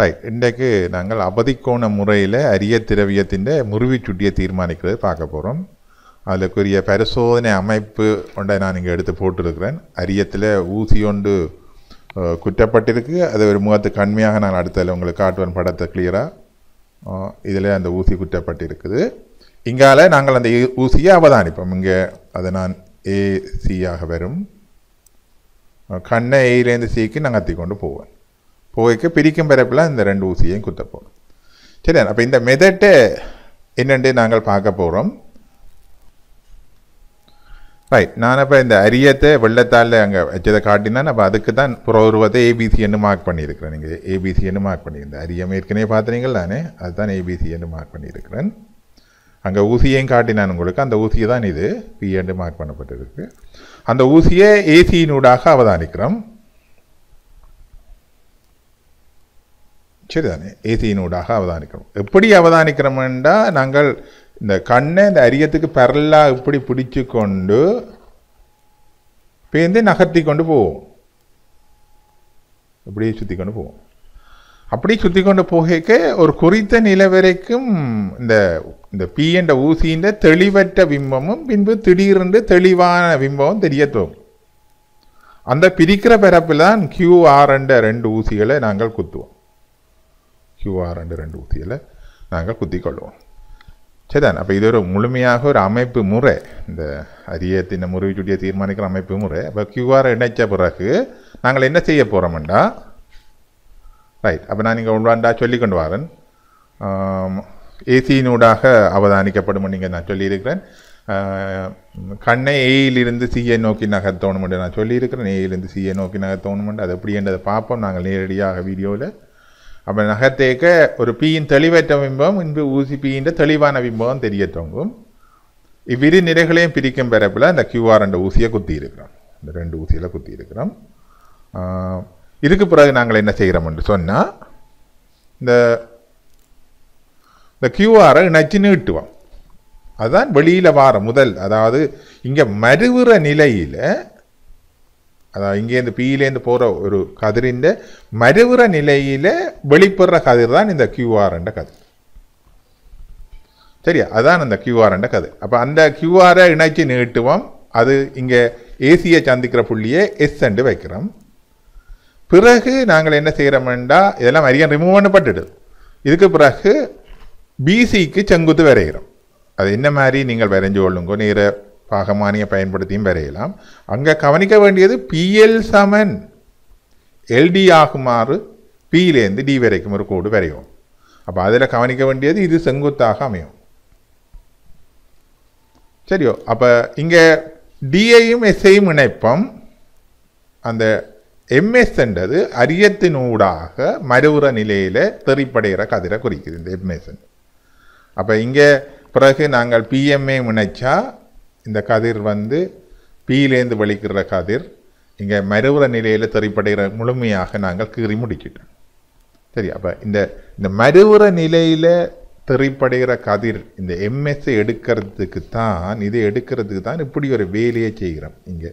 right இன்றைக்கு நாங்கள் அவதிக்கோண முறையில் அரிய திரவியத்தின் முருவி சுட்டியை தீர்மானிக்கிறது பார்க்க போகிறோம் அதுக்குரிய பரிசோதனை அமைப்பு கொண்ட நான் இங்கே எடுத்து போட்டிருக்கிறேன் அரியத்தில் ஊசி ஒன்று குற்றப்பட்டிருக்கு அது ஒரு முகத்து கண்மையாக நான் அடுத்ததில் உங்களுக்கு காட்டுவேன் படத்தை கிளியராக இதில் அந்த ஊசி குற்றப்பட்டிருக்குது இங்கால நாங்கள் அந்த ஊசியை அவதானிப்போம் இங்கே அதை நான் ஏசியாக வரும் கண்ணை ஏயிலேருந்து சீக்கு நாங்கள் கத்தி கொண்டு போவேன் போய்க்கு பிரிக்கும் பிறப்பில் இந்த ரெண்டு ஊசியையும் குத்த போகிறோம் சரி அப்போ இந்த மெதட்டை என்னென்று நாங்கள் பார்க்க போகிறோம் ரைட் நான் அப்போ இந்த அரியத்தை வெள்ளத்தால் அங்கே வச்சதை காட்டினான் அப்போ அதுக்கு தான் புற உருவத்தை என்று மார்க் பண்ணியிருக்கிறேன் நீங்கள் என்று மார்க் பண்ணியிருந்தேன் அரியம் ஏற்கனவே பார்த்துறீங்கள் நானே அதுதான் என்று மார்க் பண்ணியிருக்கிறேன் அங்கே ஊசியையும் காட்டினான் உங்களுக்கு அந்த ஊசியை தான் இது என்று மார்க் பண்ணப்பட்டிருக்கு அந்த ஊசியை ஏசியினூடாக அவதானிக்கிறோம் சரிதானே ஏசியினூடாக அவதானிக்கணும் எப்படி அவதானிக்கிறோம்டா நாங்கள் இந்த கண்ணை இந்த அரியத்துக்கு பரலாக இப்படி பிடிச்சு கொண்டு பேர்ந்து நகர்த்தி கொண்டு போவோம் இப்படியே சுற்றி கொண்டு போவோம் அப்படி சுற்றி கொண்டு போகைக்கு ஒரு குறித்த நிலை வரைக்கும் இந்த இந்த பீயண்ட ஊசியின் தெளிவற்ற பிம்பமும் பின்பு திடீரென்று தெளிவான பிம்பமும் தெரிய அந்த பிரிக்கிற பிறப்பில் தான் கியூஆர்ன்ற ரெண்டு ஊசிகளை நாங்கள் குத்துவோம் கியூஆர் ஆர் ரெண்டு ரெண்டு ஊதியில் நாங்கள் கொள்வோம் சரிதான் அப்போ இது ஒரு முழுமையாக ஒரு அமைப்பு முறை இந்த அரியத்தின் முறிவு சுட்டியை தீர்மானிக்கிற அமைப்பு முறை அப்போ கியூஆர் இணைச்ச பிறகு நாங்கள் என்ன செய்ய போகிறோம்டா ரைட் அப்போ நான் நீங்கள் உள்வாண்டா சொல்லிக்கொண்டு வரேன் ஏசியினூடாக அவதானிக்கப்படும் நீங்கள் நான் சொல்லியிருக்கிறேன் கண்ணை ஏயிலிருந்து சிஏ நோக்கி நகர்த்தோணுமெண்டு நான் சொல்லியிருக்கிறேன் ஏயிலிருந்து சிஏ நோக்கி நகர்த்தோணுமெண்டு அது எப்படி என்றதை பார்ப்போம் நாங்கள் நேரடியாக வீடியோவில் அப்போ நகத்தேக்க ஒரு பீயின் தெளிவற்ற பிம்பம் இன்பு ஊசி பீயின் தெளிவான பிம்பம் தெரிய தொங்கும் இவ்விரு நிறைகளையும் பிரிக்கும் பிறப்பில் அந்த கியூஆர் என்ற ஊசியை குத்தி இருக்கிறோம் இந்த ரெண்டு ஊசியில் குத்தி இருக்கிறோம் இதுக்கு பிறகு நாங்கள் என்ன செய்கிறோம் என்று சொன்னால் இந்த இந்த கியூஆரை இணைச்சு நீட்டுவோம் அதுதான் வெளியில் வார முதல் அதாவது இங்கே மறுவுற நிலையில் அதான் இங்கேருந்து பியிலேருந்து போகிற ஒரு கதிரின் மறுவுற நிலையில் வெளிப்படுற கதிர் தான் இந்த கியூஆர்ன்ற கதிர் சரியா அதான் அந்த கியூஆர்ன்ற கதிர் அப்போ அந்த கியூஆரை இணைச்சி நீட்டுவோம் அது இங்கே ஏசியை சந்திக்கிற புள்ளியே எஸ் அண்டு வைக்கிறோம் பிறகு நாங்கள் என்ன செய்கிறோம்டா இதெல்லாம் அரியன் ரிமூவ் பண்ணப்பட்டுடுது இதுக்கு பிறகு பிசிக்கு செங்குத்து வரைகிறோம் அது என்ன மாதிரி நீங்கள் வரைஞ்சு கொள்ளுங்கோ நீரை பாகமானியை பயன்படுத்தியும் வரையலாம் அங்கே கவனிக்க வேண்டியது பிஎல் சமன் எல்டி ஆகுமாறு பியிலேருந்து டி வரைக்கும் ஒரு கோடு வரையும் அப்போ அதில் கவனிக்க வேண்டியது இது செங்குத்தாக அமையும் சரியோ அப்போ இங்கே டிஐயும் எஸ்ஐயும் இணைப்பம் அந்த எம்எஸ்ன்றது அரியத்தினூடாக மறுவுற நிலையில் தெரிப்படைகிற கதிரை குறிக்குது இந்த எம்எஸ் அப்போ இங்கே பிறகு நாங்கள் பிஎம்ஏ இணைச்சா இந்த கதிர் வந்து பீலேருந்து வலிக்கிற கதிர் இங்கே மருவுற நிலையில் தெரிப்படைகிற முழுமையாக நாங்கள் கீறி முடிக்கிட்டோம் சரி அப்போ இந்த இந்த மருவுற நிலையில் தெரிப்படைகிற கதிர் இந்த எம்எஸ்ஸை எடுக்கிறதுக்கு தான் இதை எடுக்கிறதுக்கு தான் இப்படி ஒரு வேலையை செய்கிறோம் இங்கே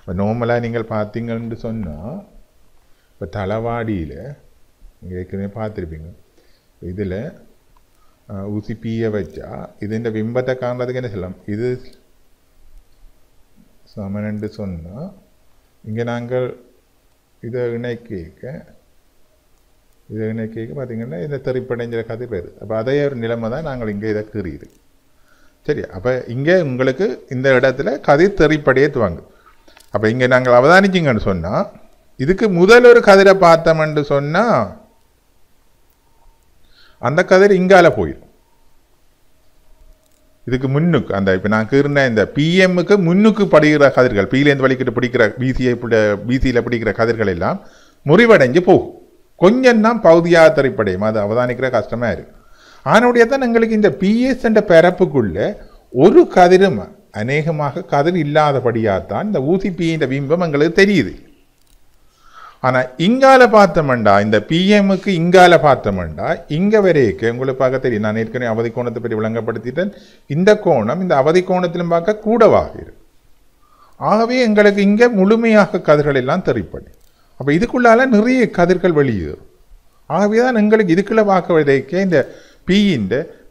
இப்போ நார்மலாக நீங்கள் பார்த்தீங்கன்னு சொன்னால் இப்போ தளவாடியில் நீங்கள் ஏற்கனவே பார்த்துருப்பீங்க இதில் ஊசி பீய வச்சா இது இந்த பிம்பத்தை காண்றதுக்கு என்ன சொல்லலாம் இது சமன் என்று சொன்னால் இங்கே நாங்கள் இதை இணைக்க இதை இணைக்க பார்த்திங்கன்னா இந்த கதை கதிர் அப்போ அதே ஒரு நிலைமை தான் நாங்கள் இங்கே இதை கீறியது சரி அப்போ இங்கே உங்களுக்கு இந்த இடத்துல கதிர் தெறிப்படையே துவங்கும் அப்போ இங்கே நாங்கள் அவதானிச்சிங்கன்னு சொன்னால் இதுக்கு முதல் ஒரு கதிரை பார்த்தோம்னு சொன்னால் அந்த கதிர் இங்கால போயிடும் இதுக்கு முன்னுக்கு அந்த இப்போ நான் இருந்த இந்த பிஎம்முக்கு முன்னுக்கு படுகிற கதிர்கள் பிலேருந்து வலிக்கிட்டு பிடிக்கிற பிசியை பிசியில் பிடிக்கிற கதிர்கள் எல்லாம் முறிவடைஞ்சு போகும் கொஞ்சம் தான் பகுதியாக திரைப்படையும் அது அவதானிக்கிற கஷ்டமாக இருக்குது ஆனோடைய தான் எங்களுக்கு இந்த பிஎஸ் என்ற ஒரு கதிரும் அநேகமாக கதிர் இல்லாதபடியாக தான் இந்த ஊசிபியின் விம்பம் எங்களுக்கு தெரியுது ஆனால் இங்கால பார்த்தமெண்டா இந்த பிஎம்முக்கு இங்கால பார்த்தமெண்டா இங்கே வரைக்கு உங்களுக்கு பார்க்க தெரியும் நான் ஏற்கனவே அவதி கோணத்தை பற்றி விளங்கப்படுத்திட்டேன் இந்த கோணம் இந்த அவதி கோணத்திலும் பார்க்க கூடவாகிறது ஆகவே எங்களுக்கு இங்கே முழுமையாக கதிர்கள் எல்லாம் தெரிப்பது அப்போ இதுக்குள்ளால நிறைய கதிர்கள் வெளியேறும் ஆகவே தான் எங்களுக்கு இதுக்குள்ளே பார்க்க வரைக்கே இந்த பியின்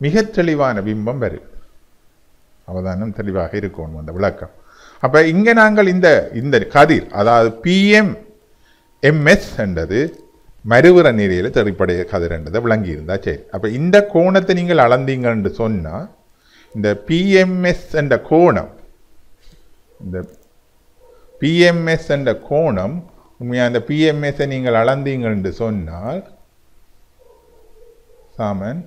மிக தெளிவான பிம்பம் வரும் அவதானம் தெளிவாக இருக்கணும் அந்த விளக்கம் அப்போ இங்கே நாங்கள் இந்த இந்த கதிர் அதாவது பிஎம் எம்எஸ் என்றது மருவுற நிலையில் தெரிப்படைய கதிர் விளங்கி இருந்தா சரி அப்போ இந்த கோணத்தை நீங்கள் அளந்தீங்க என்று சொன்னால் இந்த பிஎம்எஸ் என்ற கோணம் இந்த பிஎம்எஸ் என்ற கோணம் உண்மையாக அந்த பிஎம்எஸ்ஸை நீங்கள் அளந்தீங்க என்று சொன்னால் சாமன்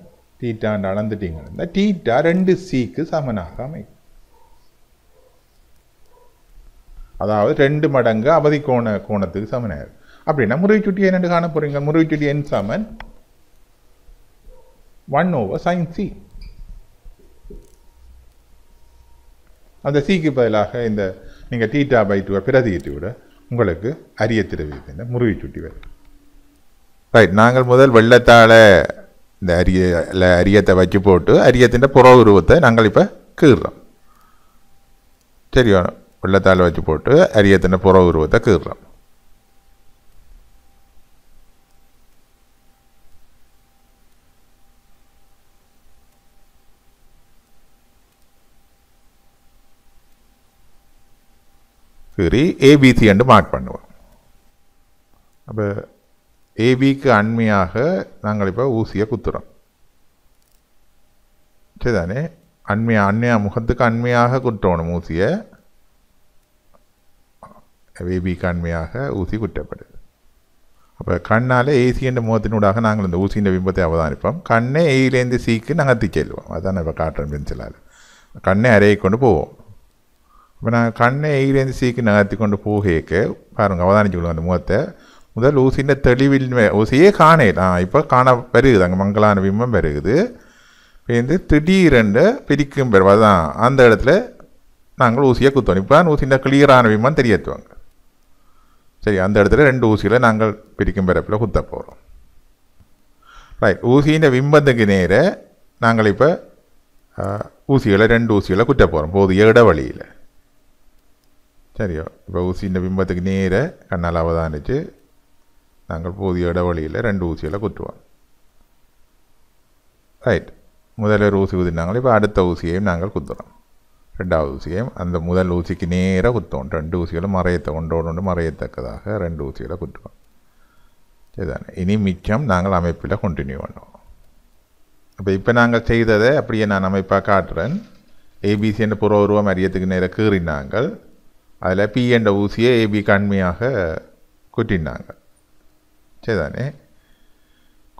அளந்துட்டீங்க அளந்துட்டீங்கன்னா டீட்டா ரெண்டு சிக்கு சமனாக அமைக்கும் அதாவது ரெண்டு மடங்கு அவதி கோண கோணத்துக்கு சமனாயிருக்கும் அப்படின்னா முறை சுட்டி என்னென்று காண போகிறீங்க முறை சுட்டி என் சமன் ஒன் ஓவர் சைன் சி அந்த சிக்கு பதிலாக இந்த நீங்கள் தீட்டா பை டூ பிரதியிட்டு விட உங்களுக்கு அரிய திருவிப்பின் முருகி சுட்டி வரும் ரைட் நாங்கள் முதல் வெள்ளத்தால் இந்த அரிய அரியத்தை வச்சு போட்டு அரியத்தின் புற உருவத்தை நாங்கள் இப்போ கீறுறோம் சரியா வெள்ளத்தால் வச்சு போட்டு அரியத்தின் புற உருவத்தை கீறுறோம் சரி ஏபிசி என்று மார்க் பண்ணுவோம் அப்போ ஏபிக்கு அண்மையாக நாங்கள் இப்போ ஊசியை குத்துறோம் சரிதானே அண்மையாக அண்மையாக முகத்துக்கு அண்மையாக குற்றணும் ஊசியை ஏபிக்கு அண்மையாக ஊசி குற்றப்படுது அப்போ கண்ணால் ஏசி என்ற முகத்தினூடாக நாங்கள் இந்த ஊசியின் பிம்பத்தை அவதானிப்போம் கண்ணை ஏயிலேருந்து சீக்கு நாங்கள் திக்கெல்வோம் அதான் இப்போ காட்டுறோம் பென்சிலால் கண்ணை அறையை கொண்டு போவோம் இப்போ நாங்கள் கண்ணை எயிலேருந்து சீக்கு நகர்த்தி கொண்டு போகேக்கு பாருங்கள் அவதானிச்சுக்கணும் அந்த முகத்தை முதல் ஊசியின் தெளிவில் ஊசியே காணேன் இப்போ காண பெருகுது அங்கே மங்களான பிம்பம் பெருகுது பேர்ந்து திடீரென்று பிரிக்கும் பெறும் அதுதான் அந்த இடத்துல நாங்கள் ஊசியை குத்தோம் இப்போ தான் ஊசியின் கிளியரான விமான் தெரியத்துவாங்க சரி அந்த இடத்துல ரெண்டு ஊசியில் நாங்கள் பிரிக்கும் பெறப்பில் குத்த போகிறோம் ரைட் ஊசியின் விம்பத்துக்கு நேர நாங்கள் இப்போ ஊசிகளை ரெண்டு ஊசிகளை குத்த போகிறோம் போதிய இடவழியில் சரியோ இப்போ ஊசியின் பிம்பத்துக்கு நேர கண்ணால் அவதானிச்சு நாங்கள் போதிய இடவழியில் ரெண்டு ஊசிகளை குத்துவோம் ரைட் முதல் ஒரு ஊசி குத்தினாங்களே இப்போ அடுத்த ஊசியையும் நாங்கள் குத்துறோம் ரெண்டாவது ஊசியையும் அந்த முதல் ஊசிக்கு நேராக குத்துவோம் ரெண்டு ஊசிகளும் மறையத்தை ஒன்றோடு ஒன்று மறையத்தக்கதாக ரெண்டு ஊசிகளை குத்துவோம் சரிதானே இனி மிச்சம் நாங்கள் அமைப்பில் கண்டினியூ பண்ணுவோம் அப்போ இப்போ நாங்கள் செய்ததை அப்படியே நான் அமைப்பாக காட்டுறேன் ஏபிசி என்ற புற உருவம் அறியத்துக்கு நேராக கீறினாங்கள் அதில் பி என்ற ஊசியை ஏபி கண்மையாக குட்டினாங்க சரிதானே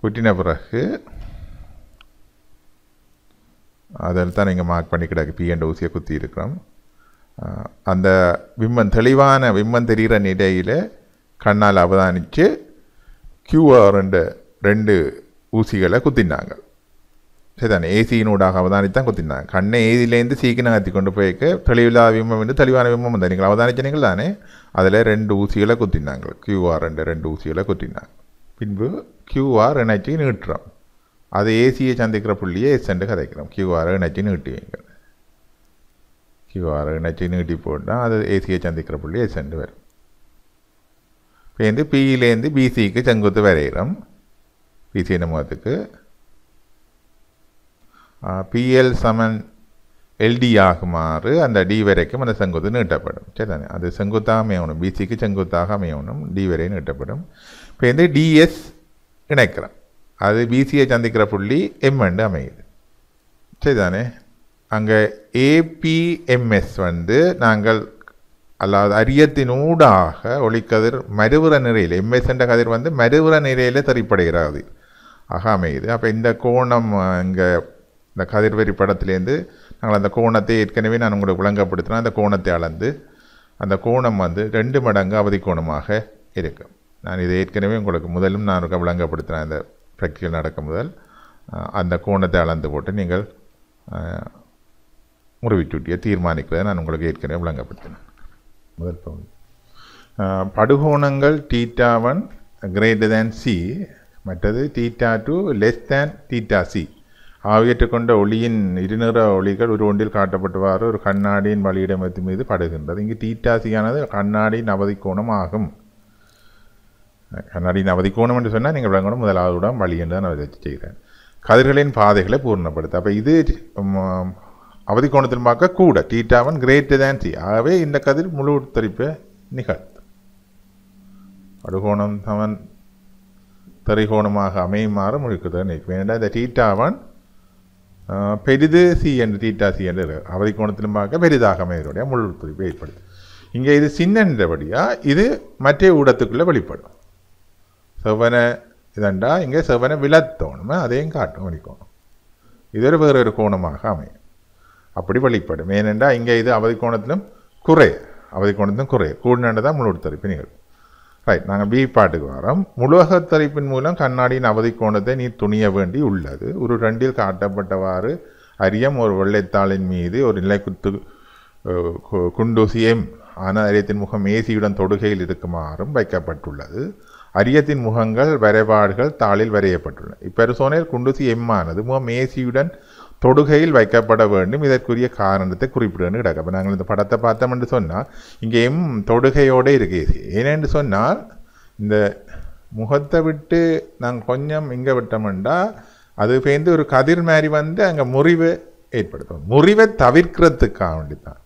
குட்டின பிறகு அதில் தான் இங்கே மார்க் பண்ணி கிடக்கு பி என்ற ஊசியை குத்தி இருக்கிறோம் அந்த விம்மன் தெளிவான விம்மன் தெரிகிற நிலையில் கண்ணால் அவதானித்து கியூஆர் ரெண்டு ரெண்டு ஊசிகளை குத்தினாங்க சரிதானே ஏசியினூடாக அவதானித்தான் குத்தினாங்க கண்ணை ஏதிலேருந்து சீக்கிரம் கத்தி கொண்டு போய்க்கு தெளிவில்லாத விம்பம் என்று தெளிவான விம்பம் வந்தார் நீங்கள் அவதானிச்சினீங்கள் தானே அதில் ரெண்டு ஊசிகளை குத்தினாங்க கியூஆர் ரெண்டு ரெண்டு ஊசிகளை குத்தினாங்க பின்பு கியூஆர் இணைச்சி நீட்டுறோம் அது ஏசியை சந்திக்கிற புள்ளியை எஸ் என்று கதைக்கிறோம் கியூஆர் இணைச்சி நீட்டுவீங்க கியூஆர் இணைச்சி நீட்டி போட்டால் அது ஏசியை சந்திக்கிற புள்ளி எஸ் என்று வரும் இப்போ வந்து பியிலேருந்து பிசிக்கு செங்குத்து வரைகிறோம் பிசியின் முகத்துக்கு பிஎல் சமன் எல்டி ஆகுமாறு அந்த டி வரைக்கும் அந்த செங்குத்து நீட்டப்படும் தானே அது செங்குத்தாக அமையணும் பிசிக்கு செங்குத்தாக அமையணும் டி வரை நீட்டப்படும் இப்போ வந்து டிஎஸ் இணைக்கிறோம் அது பிசியை சந்திக்கிற புள்ளி எம் அமையுது அமையுது தானே அங்கே ஏபிஎம்எஸ் வந்து நாங்கள் அல்லாத அரியத்தினூடாக ஒளிக்கதிர் மறுபுற நிறையில் எம்எஸ் என்ற கதிர் வந்து மறுபுற நிறையில் தெரிப்படைகிறது ஆக அமையுது அப்போ இந்த கோணம் இங்கே இந்த கதிர்வெறி படத்துலேருந்து நாங்கள் அந்த கோணத்தை ஏற்கனவே நான் உங்களுக்கு விளங்கப்படுத்தினா அந்த கோணத்தை அளந்து அந்த கோணம் வந்து ரெண்டு மடங்கு அவதி கோணமாக இருக்கும் நான் இதை ஏற்கனவே உங்களுக்கு முதலும் நான் விளங்கப்படுத்தினேன் அந்த ப்ராக்டிக்கல் நடக்கும் முதல் அந்த கோணத்தை அளந்து போட்டு நீங்கள் முறிவிட்டுட்டியை தீர்மானிக்கிறதை நான் உங்களுக்கு ஏற்கனவே விளங்கப்படுத்தினேன் முதல் பகுதி படுகோணங்கள் theta one greater than C மற்றது theta two less than theta C ஆவியற்றுக்கொண்ட ஒளியின் இருநிற ஒளிகள் ஒரு ஒன்றில் காட்டப்பட்டுவாறு ஒரு கண்ணாடியின் வழியிடமத்து மீது படுகின்றது இங்கு தீட்டாசியானது கண்ணாடியின் கோணம் ஆகும் கண்ணாடியின் அவதிக்கோணம் என்று சொன்னால் நீங்கள் விளங்கணும் முதலாவது இடம் வழி என்று நான் செய்கிறேன் கதிர்களின் பாதைகளை பூர்ணப்படுத்து அப்போ இது கோணத்தில் பார்க்க கூட டீட்டாவன் கிரேட்டர் தேன் சி ஆகவே இந்த கதிர் முழு உத்தரிப்பை நிகழ்த்து படுகோணம் அவன் தரிகோணமாக அமையுமாறு முழுக்கத்தை நிற்கும் ஏனென்றால் இந்த டீட்டாவன் பெரிது சி என்று தீட்டா சி என்று அவதி கோணத்திலும் பார்க்க பெரிதாகமே இதனுடைய முழு துடிப்பு ஏற்படுது இங்கே இது சின்னன்றபடியாக இது மற்ற ஊடத்துக்குள்ளே வெளிப்படும் செவ்வனை இதண்டா இங்கே செவ்வனை விழத்தோணுமே அதையும் காட்டும் வலிக்கும் இது ஒரு வேறு ஒரு கோணமாக அமையும் அப்படி வெளிப்படும் ஏனென்றால் இங்கே இது அவதி கோணத்திலும் குறை அவதி கோணத்திலும் குறை கூடுனண்டு தான் முழு துடிப்பு நிகழும் ரைட் நாங்கள் பி பாட்டுக்கு வரோம் முழுவகத்தரிப்பின் மூலம் கண்ணாடியின் அவதி கோணத்தை நீர் துணிய வேண்டி உள்ளது ஒரு ரெண்டில் காட்டப்பட்டவாறு அரியம் ஒரு வெள்ளைத்தாளின் மீது ஒரு நிலை குத்து குண்டூசியம் ஆன அரியத்தின் முகம் ஏசியுடன் தொடுகையில் இருக்குமாறும் வைக்கப்பட்டுள்ளது அரியத்தின் முகங்கள் வரைபாடுகள் தாளில் வரையப்பட்டுள்ளன இப்பெருசோனில் குண்டூசி எம்மானது முகம் ஏசியுடன் தொடுகையில் வைக்கப்பட வேண்டும் இதற்குரிய காரணத்தை குறிப்பிடுன்னு கிடக்கு அப்போ நாங்கள் இந்த படத்தை பார்த்தோம் என்று சொன்னால் இங்கேயும் தொடுகையோடு இருக்குது ஏனென்று சொன்னால் இந்த முகத்தை விட்டு நாங்கள் கொஞ்சம் இங்கே விட்டோம்னா அது பேர்ந்து ஒரு கதிர் மாதிரி வந்து அங்கே முறிவை ஏற்படுத்தும் முறிவை தவிர்க்கிறதுக்காக வேண்டி தான்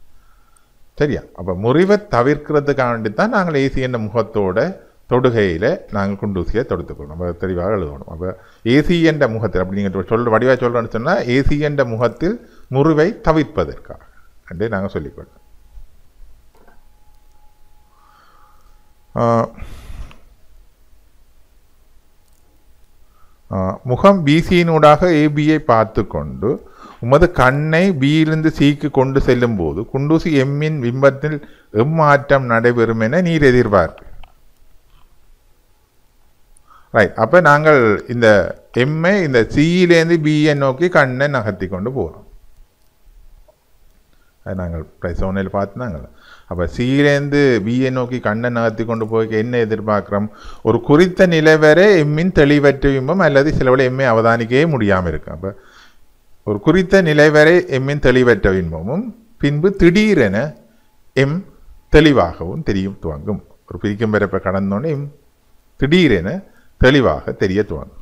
சரியா அப்போ முறிவை தவிர்க்கிறதுக்காக வேண்டி தான் நாங்கள் ஏசி என்ற முகத்தோடு தொடுகையில் நாங்கள் குண்டூசியை தொடுத்துக்கணும் நம்ம தெளிவாக எழுதணும் அப்போ ஏசி முகத்தில் அப்படி நீங்கள் சொல் வடிவாக சொல்கிறேன்னு சொன்னால் ஏசி முகத்தில் முறிவை தவிர்ப்பதற்காக என்று நாங்கள் சொல்லிக்கொள்ளோம் முகம் பிசியினூடாக ஏபியை பார்த்து கொண்டு உமது கண்ணை பியிலிருந்து சிக்கு கொண்டு செல்லும் போது குண்டூசி எம்மின் பிம்பத்தில் எம்மாற்றம் நடைபெறும் என நீர் எதிர்பார்க்கு ரைட் அப்போ நாங்கள் இந்த எம்ஏ இந்த சியிலேருந்து பிஏ நோக்கி கண்ணை நகர்த்தி கொண்டு போகிறோம் அது நாங்கள் ப்ரைஸ் ஒன்றில் பார்த்து நாங்கள் அப்போ சியிலேருந்து பிஏ நோக்கி கண்ணை நகர்த்தி கொண்டு போய் என்ன எதிர்பார்க்குறோம் ஒரு குறித்த நிலை வரை எம்மின் தெளிவற்ற விம்பம் அல்லது சிலவளை எம்ஏ அவதானிக்கவே முடியாமல் இருக்கும் அப்போ ஒரு குறித்த நிலை வரை எம்மின் தெளிவற்ற விம்பமும் பின்பு திடீரென எம் தெளிவாகவும் தெரியும் துவங்கும் ஒரு பிரிக்கும் பிறப்பை கடந்தோன்னே எம் திடீரென தெளிவாக தெரிய துவங்கும்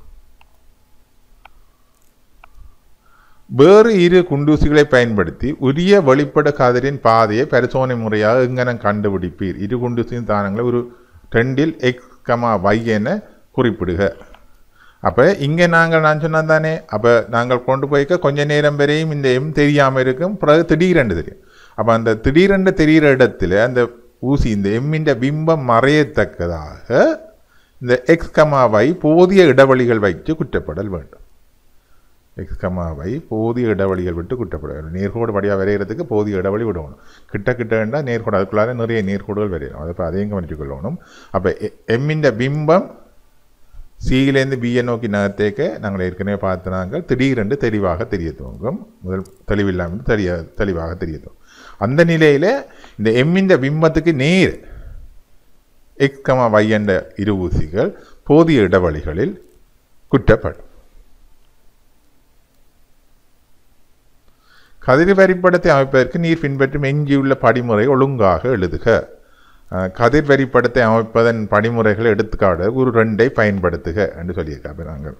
வேறு இரு குண்டூசிகளை பயன்படுத்தி உரிய வெளிப்பட கதிரின் பாதையை பரிசோதனை முறையாக எங்கனம் கண்டுபிடிப்பீர் இரு குண்டூசியின் தானங்களை ஒரு ட்ரெண்டில் எக்ஸ் கமா வை என குறிப்பிடுக அப்போ இங்கே நாங்கள் நான் சொன்னால் தானே அப்போ நாங்கள் கொண்டு போய்க்க கொஞ்சம் நேரம் வரையும் இந்த எம் தெரியாமல் இருக்கும் பிறகு திடீரென்று தெரியும் அப்போ அந்த திடீரென்று தெரிகிற இடத்துல அந்த ஊசி இந்த எம்மிண்ட பிம்பம் மறையத்தக்கதாக இந்த எக்ஸ் கமாவை போதிய இடைவெளிகள் வைத்து குற்றப்படல் வேண்டும் எக்ஸ் கமாவை போதிய இடைவெளிகள் விட்டு குற்றப்பட வேண்டும் நேர்கோடு வழியாக வரைகிறதுக்கு போதிய இடைவெளி விடணும் கிட்ட கிட்ட வேண்டாம் நேர்கோடு அதுக்குள்ளார நிறைய நேர்கோடுகள் வரையணும் அதை அதையும் கவனித்துக் கொள்ளணும் அப்போ எம்மின்ற பிம்பம் சியிலேருந்து பிஏ நோக்கி நகர்த்தேக்க நாங்கள் ஏற்கனவே பார்த்து நாங்கள் திடீரென்று தெளிவாக தெரிய துவங்கும் முதல் தெளிவில்லாமல் தெரிய தெளிவாக தெரிய அந்த நிலையில் இந்த எம்மின் பிம்பத்துக்கு நேர் எக்ஸ் கமா வை என்ற இரு ஊசிகள் போதிய இடைவெளிகளில் குற்றப்படும் கதிரி வரிப்படத்தை அமைப்பதற்கு நீர் பின்பற்றும் எஞ்சியுள்ள படிமுறை ஒழுங்காக எழுதுக கதிர் வரிப்படத்தை அமைப்பதன் படிமுறைகளை எடுத்துக்காட ஒரு ரெண்டை பயன்படுத்துக என்று சொல்லியிருக்காங்க நாங்கள்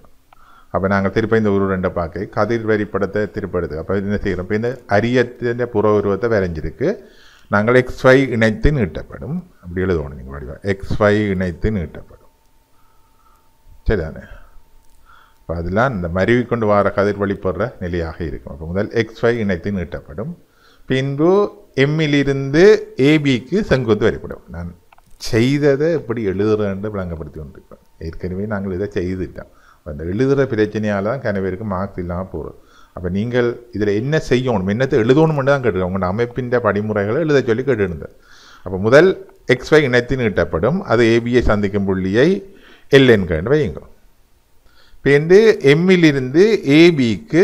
அப்போ நாங்கள் திருப்ப இந்த ஒரு ரெண்டை பார்க்க கதிர் வரிப்படத்தை திருப்படுத்து அப்போ என்ன செய்கிறோம் இப்போ இந்த அரியத்தின் புற உருவத்தை வரைஞ்சிருக்கு நாங்கள் எக்ஸ் ஃபை இணைத்து நீட்டப்படும் அப்படி எழுதணும் நீங்கள் வடிவாக எக்ஸ் ஃபை இணைத்து நீட்டப்படும் சரிதானே இப்போ அதெல்லாம் இந்த மருவி கொண்டு வார கதிர்வழிப்படுற நிலையாக இருக்கும் அப்போ முதல் எக்ஸ் ஃபை இணைத்து நீட்டப்படும் பின்பு எம்மிலிருந்து ஏபிக்கு செங்குத்து வரைப்படும் நான் செய்ததை எப்படி எழுதுறேன்ட்டு விளங்கப்படுத்தி கொண்டிருக்கிறேன் ஏற்கனவே நாங்கள் இதை செய்துட்டோம் அந்த எழுதுகிற பிரச்சனையால் தான் கனவேருக்கு மார்க்ஸ் இல்லாமல் போகிறோம் அப்போ நீங்கள் இதில் என்ன செய்யணும் என்னத்தை எழுதணும்னு தான் கேட்டுருக்கோம் உங்களோட அமைப்பின் படிமுறைகளை எழுத சொல்லி கேட்டுருந்தது அப்போ முதல் எக்ஸ் ஒய் இனத்தின் கிட்டப்படும் அது ஏபிஐ சந்திக்கும் புள்ளியை எல்என்கன்னு வையுங்க வந்து எம்மிலிருந்து ஏபிக்கு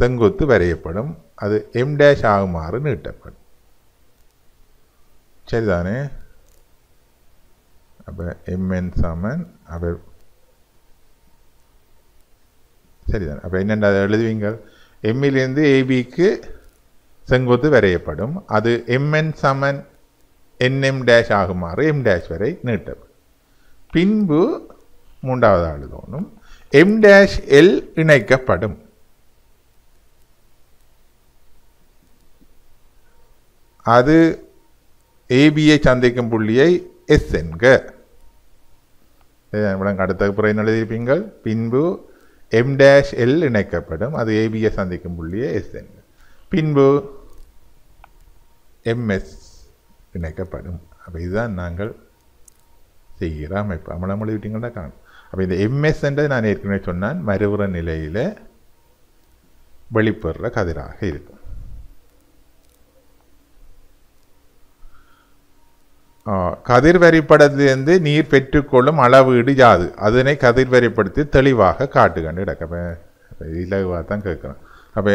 செங்குத்து வரையப்படும் அது எம் டேஷ் ஆகுமாறு நீட்டப்படும் சரிதானே அப்போ எம்என் சமன் அப்போ சரிதான் அப்போ என்னென்ன எழுதுவீங்க எம்மிலிருந்து ஏபிக்கு செங்குத்து வரையப்படும் அது எம்என் சமன் என்எம் டேஷ் ஆகுமாறு எம் டேஷ் வரை நீட்டப்படும் பின்பு மூன்றாவது ஆள் தோணும் எம் டேஷ் எல் இணைக்கப்படும் அது ஏபியை சந்திக்கும் புள்ளியை எஸ் என்க அடுத்த பிறகு எழுதியிருப்பீங்கள் பின்பு M dash L இணைக்கப்படும் அது ABS சந்திக்கும் புள்ளியே எஸ் என் பின்பு MS இணைக்கப்படும் அப்போ இதுதான் நாங்கள் செய்கிற அமைப்பு அமலமொழி விட்டிங்கன்னா காணும் அப்போ இந்த MS என்றது நான் ஏற்கனவே சொன்னான் மறுபுற நிலையில் வெளிப்படுற கதிராக இருக்கும் கதிர் வரிப்படத்திலிருந்து நீர் பெற்றுக்கொள்ளும் அளவீடு யாது அதனை கதிர்வரிப்படுத்தி தெளிவாக காட்டுகண்டு அப்போ இலகுவாக தான் கேட்குறேன் அப்போ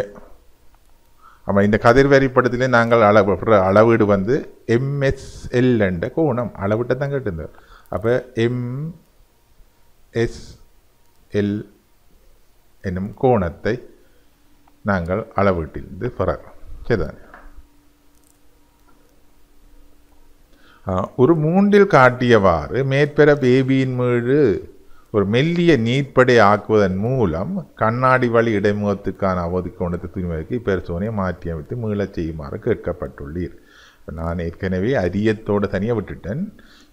அப்போ இந்த கதிர் வரிப்படத்திலே நாங்கள் அளவு அளவீடு வந்து எம்எஸ்எல்ன்ற கோணம் அளவிட்ட தான் கேட்டிருந்தார் அப்போ எம்எஸ்எல் என்னும் கோணத்தை நாங்கள் அளவீட்டிலிருந்து பெறோம் சரிதானே ஒரு மூன்றில் காட்டியவாறு மேற்பெற பேபியின் மீது ஒரு மெல்லிய நீர்ப்படை ஆக்குவதன் மூலம் கண்ணாடி வழி இடைமுகத்துக்கான அவதிக்கோணத்தை துணிவதற்கு மாற்றி அமைத்து மீளச் செய்யுமாறு கேட்கப்பட்டுள்ளீர் நான் ஏற்கனவே அரியத்தோடு தனியாக விட்டுட்டேன்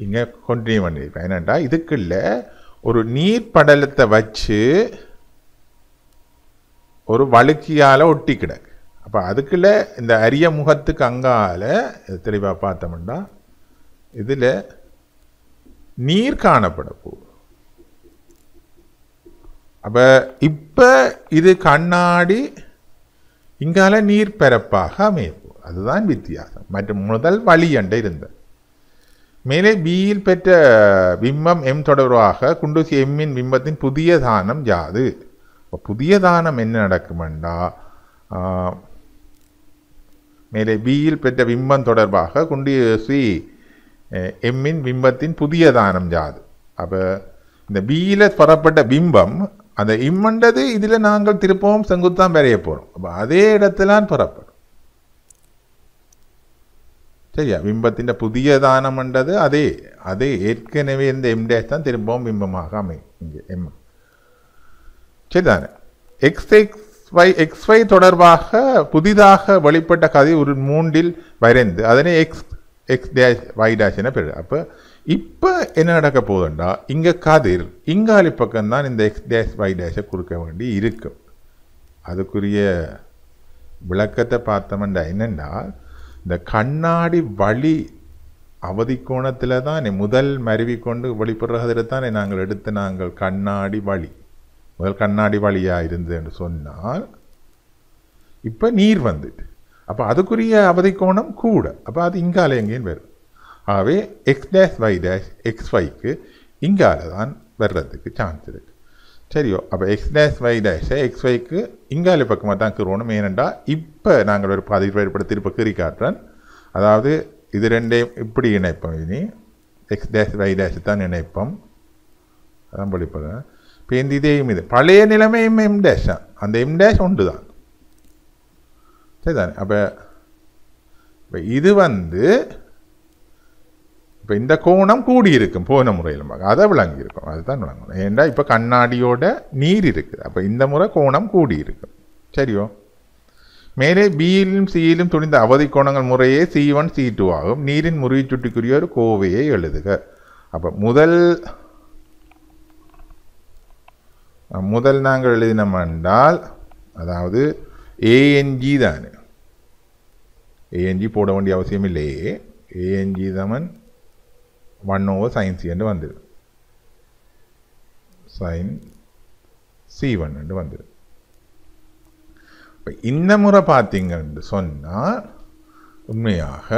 இங்கே கொண்டினியூ பண்ணியிருப்பேன் ஏனெண்டா இதுக்குள்ள ஒரு நீர் படலத்தை வச்சு ஒரு வழுக்கியால் ஒட்டி கிடக்கு அப்போ அதுக்குள்ளே இந்த அரிய முகத்துக்கு அங்கால தெளிவாக பார்த்தோம்னா இதில் நீர் காணப்பட போகுது அப்போ இப்போ இது கண்ணாடி இங்கால நீர் பரப்பாக அமையும் அதுதான் வித்தியாசம் மற்றும் முதல் வழி என்று இருந்த மேலே பியில் பெற்ற பிம்பம் எம் தொடர்பாக குண்டூசி எம்மின் பிம்பத்தின் புதிய தானம் யாது இப்போ புதிய தானம் என்ன நடக்குமெண்டா மேலே பியில் பெற்ற பிம்பம் தொடர்பாக குண்டூசி எம்மின் பிம்பத்தின் புதிய தானம் ஜாது அப்போ இந்த பியில் புறப்பட்ட பிம்பம் அந்த இம்மண்டது இதில் நாங்கள் திருப்பவும் செங்குத்தான் வரைய போகிறோம் அப்போ அதே இடத்திலான் புறப்படும் சரியா பிம்பத்தின் புதிய தானம்ன்றது அதே அதே ஏற்கனவே இந்த டேஸ் தான் திரும்பவும் பிம்பமாக அமையும் இங்கே எம் சரிதானே X X Y X Y தொடர்பாக புதிதாக வெளிப்பட்ட கதை ஒரு மூன்றில் வரைந்து அதனை எக்ஸ் எக்ஸ் டேஷ் ஒய் டேஷ்னு பேர் அப்போ இப்போ என்ன நடக்க போகுதுண்டா இங்கே கதிர் இங்காலி பக்கம்தான் இந்த எக்ஸ் டேஷ் ஒய் டேஷை கொடுக்க வேண்டி இருக்கும் அதுக்குரிய விளக்கத்தை பார்த்தோம்டா என்னென்னா இந்த கண்ணாடி வழி அவதி கோணத்தில் தானே முதல் மருவி கொண்டு வெளிப்படுறதில் தானே நாங்கள் எடுத்து நாங்கள் கண்ணாடி வழி முதல் கண்ணாடி வழியாக இருந்ததுன்னு சொன்னால் இப்போ நீர் வந்துட்டு அப்போ அதுக்குரிய அவதி கோணம் கூட அப்போ அது இங்கால எங்கேயும் வரும் ஆகவே X dash Y dash X ஒய்க்கு இங்கால தான் வர்றதுக்கு சான்ஸ் இருக்குது சரியோ அப்போ எக்ஸ் டேஷ் ஒய் டேஷை எக்ஸ் ஒய்க்கு இங்கால பக்கமாக தான் கீறணும் ஏனண்டா இப்போ நாங்கள் ஒரு பதிவு ஏற்படுத்தி இப்போ கீறி காட்டுறேன் அதாவது இது ரெண்டையும் இப்படி இணைப்போம் இனி எக்ஸ் டேஷ் ஒய் டேஷ் தான் இணைப்போம் அதான் படிப்போம் இப்போ இந்த இதையும் இது பழைய நிலைமை எம் எம் டேஷ் தான் அந்த எம் டேஷ் ஒன்று தான் சரிதானே அப்போ இப்போ இது வந்து இப்போ இந்த கோணம் கூடி இருக்கும் போன முறையில் அதை விளங்கியிருக்கும் அதுதான் விளங்கணும் ஏன்டா இப்போ கண்ணாடியோட நீர் இருக்குது அப்போ இந்த முறை கோணம் கூடி இருக்கும் சரியோ மேலே பியிலும் சியிலும் துணிந்த அவதி கோணங்கள் முறையே சி ஒன் சி டூ ஆகும் நீரின் முறிவு சுட்டிக்குரிய ஒரு கோவையை எழுதுக அப்போ முதல் முதல் நாங்கள் எழுதினோம் என்றால் அதாவது ஏஎன்ஜி தானே ஏஎன்ஜி போட வேண்டிய அவசியம் இல்லையே ஏஎன்ஜி தமன் ஒன் ஓவர் சைன் சி என்று வந்துடும் சைன் சி ஒன் என்று வந்துடும் இப்போ இந்த முறை பார்த்தீங்கன்னு சொன்னால் உண்மையாக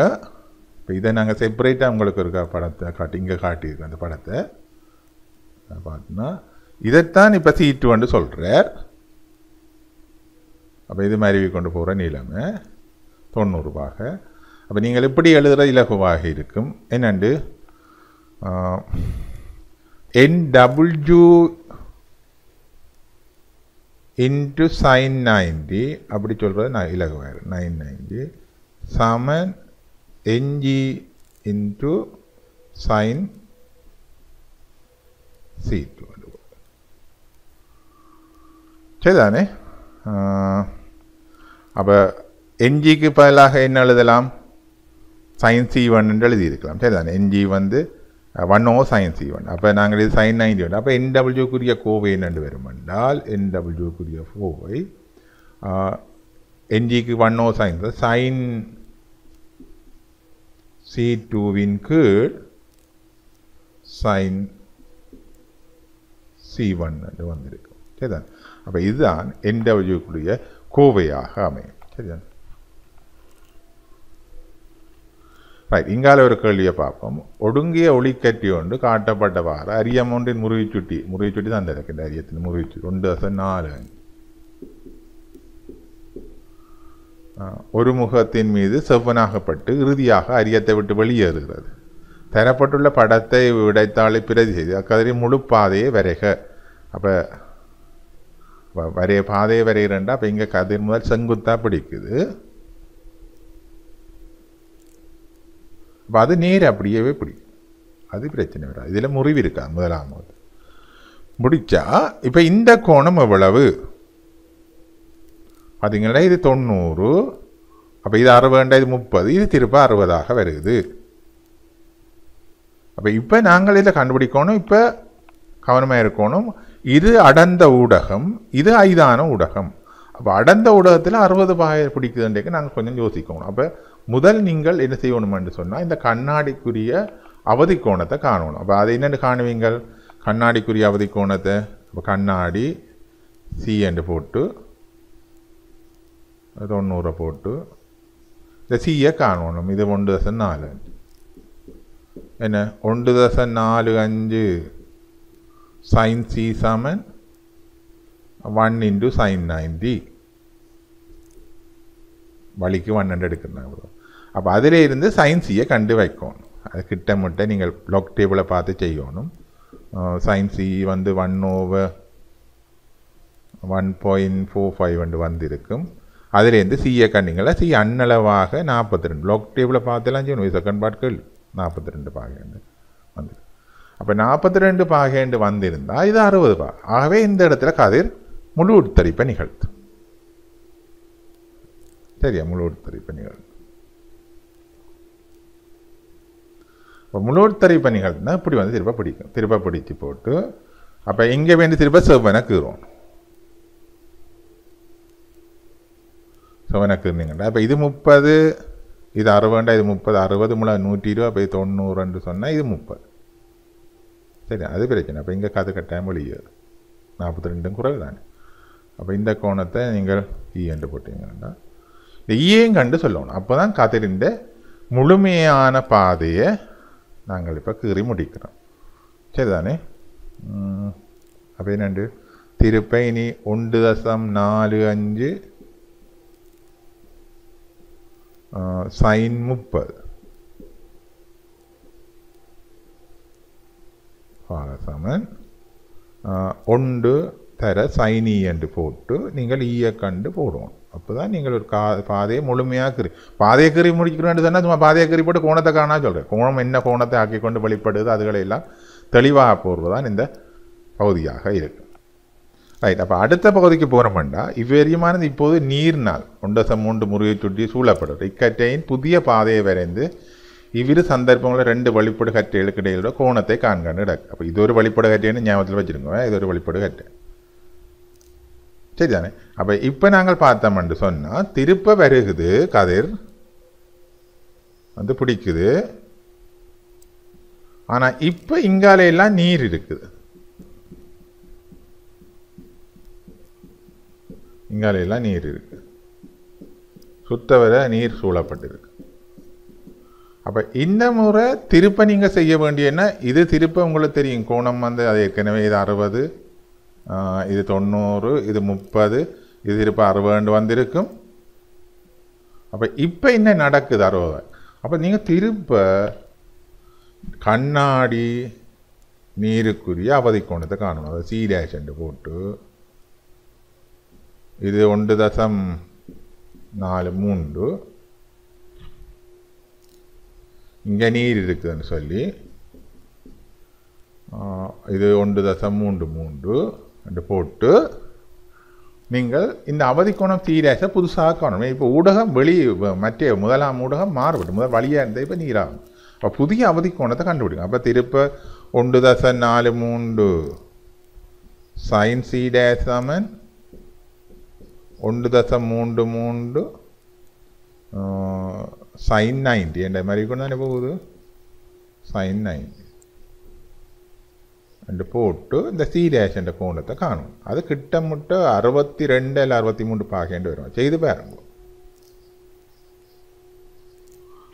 இப்போ இதை நாங்கள் செப்பரேட்டாக உங்களுக்கு இருக்க படத்தை காட்டி இங்கே காட்டியிருக்கோம் அந்த படத்தை பார்த்தோம்னா இதைத்தான் இப்போ சீட்டு வந்து சொல்கிறார் அப்போ இது மருவி கொண்டு போகிற நீளமை தொண்ணூறுபாக அப்போ நீங்கள் எப்படி எழுதுகிற இலகுவாக இருக்கும் என்னண்டு N W into sine ninety அப்படி சொல்கிறது நான் இலகுவாயிரு நைன் நைன்டி சமன் NG into sine C two சரிதானே அப்போ என்ஜிக்கு பதிலாக என்ன எழுதலாம் சைன் சி ஒன் என்று எழுதியிருக்கலாம் சரிதானே என்ஜி வந்து one O sine C one அப்போ நாங்கள் இது சைன் நைன்டி ஒன் அப்போ என்டபிள்யூக்குரிய கோவை என்னென்று வரும் என்றால் என்டபிள்யூக்குரிய கோவை என்ஜிக்கு one O sine sine C டூவின் கீழ் சைன் சி ஒன் என்று வந்திருக்கும் சரிதான் அப்போ இதுதான் என்டபிள்யூக்குரிய கோவையாக அமையும் சரிதான் ரைட் இங்கால ஒரு கேள்வியை பார்ப்போம் ஒடுங்கிய ஒளிக்கட்டி ஒன்று காட்டப்பட்டவாறு அரியம் சுட்டி முருகிச்சுட்டி முருகிச்சுட்டி தான் இந்த அரியத்தின் முருகிச்சுட்டி ரெண்டு வருஷம் நாலு ஒரு முகத்தின் மீது செவ்வனாகப்பட்டு இறுதியாக அரியத்தை விட்டு வெளியேறுகிறது தரப்பட்டுள்ள படத்தை விடைத்தாளை பிரதி செய்து அக்கதிரி முழு பாதையை வரைக அப்போ வரைய பாதையை வரைகிறேன்டா அப்போ இங்கே கதிர் முதல் செங்குத்தாக பிடிக்குது அப்போ அது நேர் அப்படியே பிடிக்கும் அது பிரச்சனை வராது இதில் முறிவு இருக்கா போது முடித்தா இப்போ இந்த கோணம் எவ்வளவு பார்த்தீங்களா இது தொண்ணூறு அப்போ இது அறுபண்டா இது முப்பது இது திருப்ப அறுபதாக வருது அப்போ இப்போ நாங்கள் இதில் கண்டுபிடிக்கணும் இப்போ கவனமாக இருக்கணும் இது அடர்ந்த ஊடகம் இது ஐதான ஊடகம் அப்போ அடர்ந்த ஊடகத்தில் அறுபது பாய பிடிக்குதுன்றக்கு நாங்கள் கொஞ்சம் யோசிக்கணும் அப்போ முதல் நீங்கள் என்ன செய்யணுமென்று சொன்னால் இந்த கண்ணாடிக்குரிய அவதி கோணத்தை காணணும் அப்போ அதை என்னென்னு காணுவீங்கள் கண்ணாடிக்குரிய அவதி கோணத்தை இப்போ கண்ணாடி சி என்று போட்டு தொண்ணூறை போட்டு இந்த சியை காணணும் இது ஒன்று தசம் நாலு என்ன ஒன்று தசம் நாலு அஞ்சு சைன் சி சமன் ஒன் இன்ட்டு சைன் நைன்டி வழிக்கு ஒன் எடுக்கிறாங்க அப்போ அதில் இருந்து சயின்ஸியை கண்டு வைக்கணும் அது கிட்டமிட்ட நீங்கள் லாக் டேபிளை பார்த்து செய்யணும் சயின்ஸி வந்து one over one point four five வந்து வந்திருக்கும் அதுலேருந்து சிஏ கண்டிங்களா சி அன்னளவாக நாற்பத்தி ரெண்டு பிளாக் டேபிளை பார்த்துலாம் செய்யணும் செகண்ட் பாட்கள் நாற்பத்தி ரெண்டு பாகேண்டு வந்து அப்போ நாற்பத்தி ரெண்டு பாகேண்டு வந்திருந்தால் இது அறுபது பா ஆகவே இந்த இடத்துல கதிர் முழு உத்தரிப்பை நிகழ்த்தும் சரியா മുളൂർത്തറി பணிகள் இப்போ பணிகள் பணிகள்னா இப்படி வந்து திருப்ப பிடிக்கும் திருப்ப பிடித்து போட்டு அப்போ இங்கே வேண்டி திரும்ப செவ்வனை கீறும் செவ்வனை கீறினீங்கடா அப்போ இது முப்பது இது அறுபண்டா இது முப்பது அறுபது முழ நூற்றி இருபது அப்போ இது தொண்ணூறுன்னு சொன்னால் இது முப்பது சரி அது பிரச்சனை அப்போ இங்கே கதை கட்டாயம் வெளியாது நாற்பத்தி ரெண்டும் குறைவு தானே அப்போ இந்த கோணத்தை நீங்கள் ஈ e என்று போட்டீங்கன்னா ஈயையும் கண்டு சொல்லணும் அப்போ தான் கதிரின் முழுமையான பாதையை நாங்கள் இப்போ கீறி முடிக்கிறோம் சரிதானே அப்போ என்னண்டு திருப்ப இனி ஒன்று தசம் நாலு அஞ்சு சைன் முப்பது பாலசமன் ஒன்று தர சைனி என்று போட்டு நீங்கள் ஈய கண்டு போடுவோம் அப்போ தான் நீங்கள் ஒரு கா பாதையை முழுமையாக கறி பாதையை கறி முடிக்கிறேன் சொன்னால் சும்மா பாதையை கறி போட்டு கோணத்தை காணா சொல்கிறேன் கோணம் என்ன கோணத்தை ஆக்கி கொண்டு வெளிப்படுது அதுகளையெல்லாம் தெளிவாக போர்வதான் இந்த பகுதியாக இருக்கு ரைட் அப்போ அடுத்த பகுதிக்கு போகிறோம்டா இவ்வேரியமானது இப்போது நீர் நாள் ஒண்டசம் மூன்று முறையை சுட்டி சூழப்படுது இக்கட்டையின் புதிய பாதையை வரைந்து இவ்விரு சந்தர்ப்பங்களில் ரெண்டு வெளிப்படு கற்றைகளுக்கு இடையிலோட கோணத்தை கிடக்கு அப்போ இது ஒரு வெளிப்படு கற்றைன்னு ஞாபகத்தில் வச்சுருங்க இது ஒரு வெளிப்படு கற்றை சரிதானே அப்போ இப்போ நாங்கள் பார்த்தோம்னு சொன்னால் திருப்ப வருகுது கதிர் வந்து பிடிக்குது ஆனால் இப்போ இங்காலையெல்லாம் நீர் இருக்குது இங்காலையெல்லாம் நீர் இருக்கு சுத்த வர நீர் சூழப்பட்டிருக்கு அப்போ இந்த முறை திருப்ப நீங்கள் செய்ய வேண்டியன்னா இது திருப்ப உங்களுக்கு தெரியும் கோணம் வந்து அது ஏற்கனவே இது அறுபது இது தொண்ணூறு இது முப்பது இது இருப்போ அறுபது வந்திருக்கும் அப்போ இப்போ என்ன நடக்குது அறுபது அப்போ நீங்கள் திருப்ப கண்ணாடி நீருக்குரிய அவதி கோணத்தை காணணும் அதை சீரேஷன் போட்டு இது ஒன்று தசம் நாலு மூன்று இங்கே நீர் இருக்குதுன்னு சொல்லி இது ஒன்று தசம் மூன்று மூன்று என்று போட்டு நீங்கள் இந்த அவதிக்கோணம் சீராசை புதுசாக காணும் இப்போ ஊடகம் வெளி மற்ற முதலாம் ஊடகம் மாறுபட்டு முதல் வழியாக இருந்தால் இப்போ நீராகும் அப்போ புதிய அவதிக்கோணத்தை கண்டுபிடிக்கும் அப்போ திருப்ப ஒன்று தசை நாலு மூன்று சைன் சி டேசமன் ஒன்று தசை மூன்று மூன்று சைன் நைன்டி என்ற மாதிரி கொண்டு தானே போகுது சைன் நைன்டி என்று போட்டு இந்த சீரேஷൻ്റെ കോണത്തെ കാണും അത് കിട്ടമുട്ട് അറുപത്തി രണ്ട് അറുപത്തി മൂന്ന് പാകേണ്ടി വരും ചെയ്ത് പാരുമ്പോൾ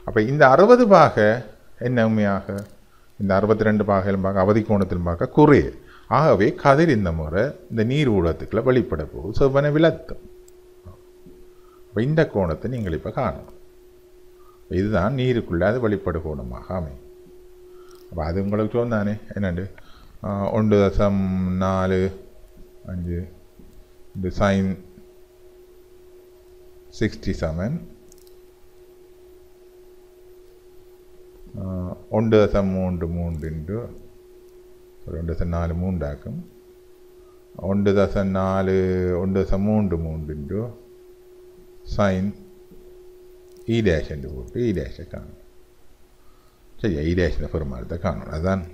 அப்போ இந்த அறுபது பாக என்ன உண்மையாக இந்த அறுபத்தி ரெண்டு பாகையிலும் பார்க்க அவதி கோணத்திலும் பார்க்க குறைய ஆகவே கதிர் இந்த முறை இந்த நீர் ஊடகத்துக்குள்ள வெளிப்பட போகுது செவ்வனை விளத்தும் இந்த கோணத்தை நீங்கள் இப்போ காணணும் இதுதான் நீருக்குள்ளே அது வெளிப்படு கோணமாக அமையும் அப்போ அது உங்களுக்கு சொன்னானே என்னண்டு ஒன்று தசம் நாலு அஞ்சு இந்த சைன் சிக்ஸ்டி செவன் ஒன்று தசம் மூன்று மூன்று இன்ட்டு ஒன்று தசம் நாலு மூண்டாக்கும் ஒன்று தசம் நாலு ஒன்று தசம் மூன்று மூன்று இன்ட்டு സൈൻ ഈ ഡാഷിൻ്റെ കൂട്ട് ഈ ഡാഷെ കാണും ശരിയാ ഈ ഡാഷിൻ്റെ പെരുമാറ്റത്തെ കാണണം അതാണ്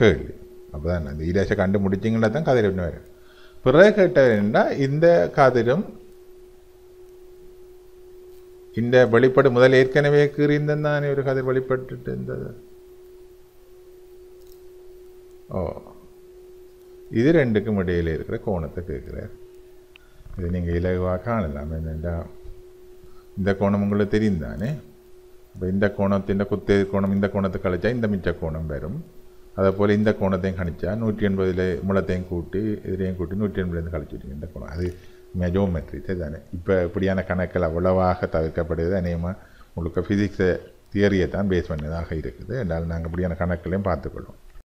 കേൾവി அப்போ தான் அந்த ஈராசை முடிச்சிங்கன்னா தான் கதிரை என்ன வரும் பிறகு கேட்டவர்னா இந்த கதிரும் இந்த வெளிப்பாடு முதல் ஏற்கனவே கீறிந்தன் தானே ஒரு கதிர் வெளிப்பட்டு இருந்தது ஓ இது ரெண்டுக்கும் இடையில் இருக்கிற கோணத்தை கேட்குறார் இது நீங்கள் இலகுவாக காணலாம் என்னென்னா இந்த கோணம் உங்களுக்கு தெரியும் தானே இப்போ இந்த கோணத்தின் குத்தே கோணம் இந்த கோணத்தை கழிச்சா இந்த மிச்ச கோணம் வரும் அதேபோல் இந்த கோணத்தையும் கணிச்சா நூற்றி எண்பதில் முளத்தையும் கூட்டி இதுலேயும் கூட்டி நூற்றி எண்பதுலேருந்து கழிச்சுட்டு இந்த கோணம் அது ஜோமெட்ரி தானே இப்போ இப்படியான கணக்கில் அவ்வளவாக தவிர்க்கப்படுகிறது அநேகமாக முழுக்க ஃபிசிக்ஸை தியரியை தான் பேஸ் பண்ணதாக இருக்குது அதனால் நாங்கள் இப்படியான கணக்குலையும் பார்த்துக்கொள்வோம்